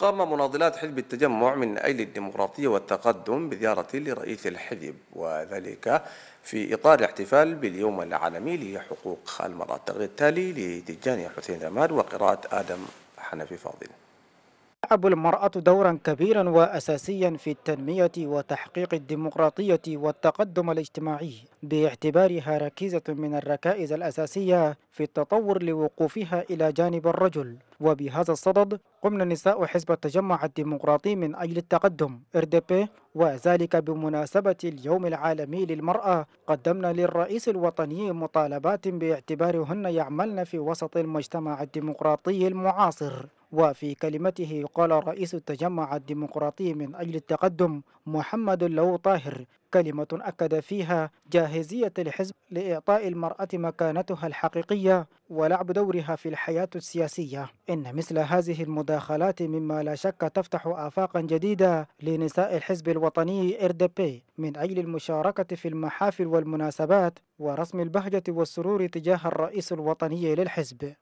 قام مناضلات حزب التجمع من أجل الديمقراطية والتقدم بزيارة لرئيس الحزب وذلك في إطار الاحتفال باليوم العالمي لحقوق المرأة التالي لتجاني حسين زمان وقراءة آدم حنفي فاضل تلعب المرأة دورا كبيرا وأساسيا في التنمية وتحقيق الديمقراطية والتقدم الاجتماعي باعتبارها ركيزة من الركائز الأساسية في التطور لوقوفها إلى جانب الرجل وبهذا الصدد قمنا نساء حزب التجمع الديمقراطي من أجل التقدم RDP وذلك بمناسبة اليوم العالمي للمرأة قدمنا للرئيس الوطني مطالبات باعتبارهن يعملن في وسط المجتمع الديمقراطي المعاصر وفي كلمته قال رئيس التجمع الديمقراطي من أجل التقدم محمد لو طاهر كلمة أكد فيها جاهزية الحزب لإعطاء المرأة مكانتها الحقيقية ولعب دورها في الحياة السياسية إن مثل هذه المداخلات مما لا شك تفتح آفاقا جديدة لنساء الحزب الوطني إردبي من أجل المشاركة في المحافل والمناسبات ورسم البهجة والسرور تجاه الرئيس الوطني للحزب